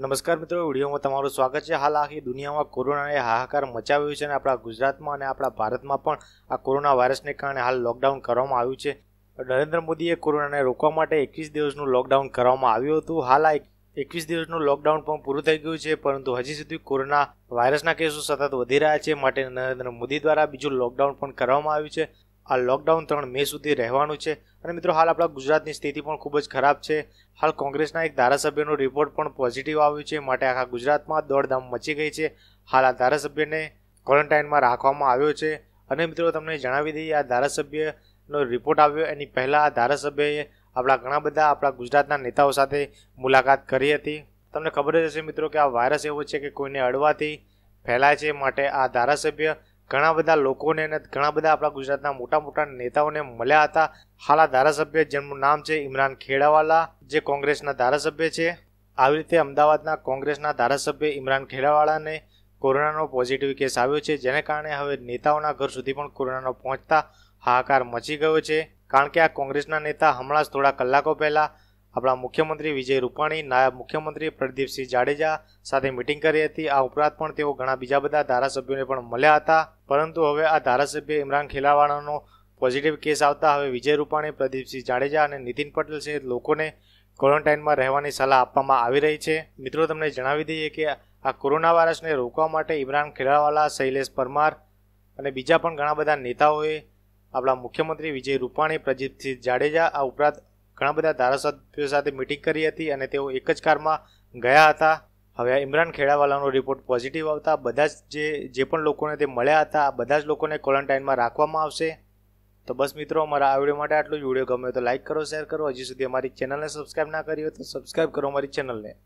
નમસ્કાર મિત્રો વિડીયોમાં તમારું સ્વાગત છે હાલ આખી દુનિયામાં કોરોનાએ હાહાકાર મચાવ્યું છે અને આપણા ગુજરાતમાં અને આપણા ભારતમાં પણ આ કોરોના વાયરસને કારણે હાલ લોકડાઉન કરવામાં આવ્યું છે નરેન્દ્ર મોદીએ કોરોનાને રોકવા માટે એકવીસ દિવસનું લોકડાઉન કરવામાં આવ્યું હતું હાલ આ એકવીસ દિવસનું લોકડાઉન પણ પૂરું થઈ ગયું છે પરંતુ હજી સુધી કોરોના વાયરસના કેસો સતત વધી રહ્યા છે માટે નરેન્દ્ર મોદી દ્વારા બીજું લોકડાઉન પણ કરવામાં આવ્યું છે આ લોકડાઉન ત્રણ મે સુધી રહેવાનું છે અને મિત્રો હાલ આપણા ગુજરાતની સ્થિતિ પણ ખૂબ જ ખરાબ છે હાલ કોંગ્રેસના એક ધારાસભ્યનો રિપોર્ટ પણ પોઝિટિવ આવ્યું છે માટે આખા ગુજરાતમાં દોડધામ મચી ગઈ છે હાલ આ ધારાસભ્યને ક્વોરન્ટાઇનમાં રાખવામાં આવ્યો છે અને મિત્રો તમને જણાવી દઈએ આ ધારાસભ્યનો રિપોર્ટ આવ્યો એની પહેલાં આ ધારાસભ્યએ આપણા ઘણા બધા આપણા ગુજરાતના નેતાઓ સાથે મુલાકાત કરી હતી તમને ખબર જ હશે મિત્રો કે આ વાયરસ એવો છે કે કોઈને અડવાથી ફેલાય છે માટે આ ધારાસભ્ય ઘણા બધા લોકોને અને ઘણા બધા આપણા ગુજરાતના મોટા મોટા નેતાઓને મળ્યા હતા હાલા ધારાસભ્ય જેમનું નામ છે ઇમરાન ખેડાવાલા જે કોંગ્રેસના ધારાસભ્ય છે આવી રીતે અમદાવાદના કોંગ્રેસના ધારાસભ્ય ઇમરાન ખેડાવાળાને કોરોનાનો પોઝિટિવ કેસ આવ્યો છે જેને કારણે હવે નેતાઓના ઘર સુધી પણ કોરોનાનો પહોંચતા હાહાકાર મચી ગયો છે કારણ કે આ કોંગ્રેસના નેતા હમણાં જ થોડા કલાકો પહેલાં આપણા મુખ્યમંત્રી વિજય રૂપાણી નાયબ મુખ્યમંત્રી પ્રદીપસિંહ જાડેજા સાથે મિટિંગ કરી હતી આ ઉપરાંત પણ તેઓ ઘણા બીજા બધા ધારાસભ્યોને પણ મળ્યા હતા પરંતુ હવે આ ધારાસભ્ય ઇમરાન ખેલાવાળાનો પોઝિટિવ કેસ આવતા હવે વિજય રૂપાણી પ્રદીપસિંહ જાડેજા અને નીતિન પટેલ સહિત લોકોને ક્વોરન્ટાઇનમાં રહેવાની સલાહ આપવામાં આવી રહી છે મિત્રો તમને જણાવી દઈએ કે આ કોરોના વાયરસને રોકવા માટે ઇમરાન ખેડાવાલા શૈલેષ પરમાર અને બીજા પણ ઘણા બધા નેતાઓએ આપણા મુખ્યમંત્રી વિજય રૂપાણી પ્રદીપસિંહ જાડેજા આ ઉપરાંત ઘણા બધા ધારાસભ્યો સાથે મિટિંગ કરી હતી અને તેઓ એક જ કારમાં ગયા હતા હવે ઇમરાન ખેડાવાલાનો રિપોર્ટ પોઝિટિવ આવતા બધા જ જે જે પણ લોકોને તે મળ્યા હતા બધા જ લોકોને ક્વોરન્ટાઇનમાં રાખવામાં આવશે તો બસ મિત્રો અમારા આ વિડીયો માટે આટલું જ વિડીયો ગમ્યો તો લાઇક કરો શેર કરો હજી સુધી અમારી ચેનલને સબસ્ક્રાઇબ ના કરી હોય તો સબસ્ક્રાઇબ કરો અમારી ચેનલને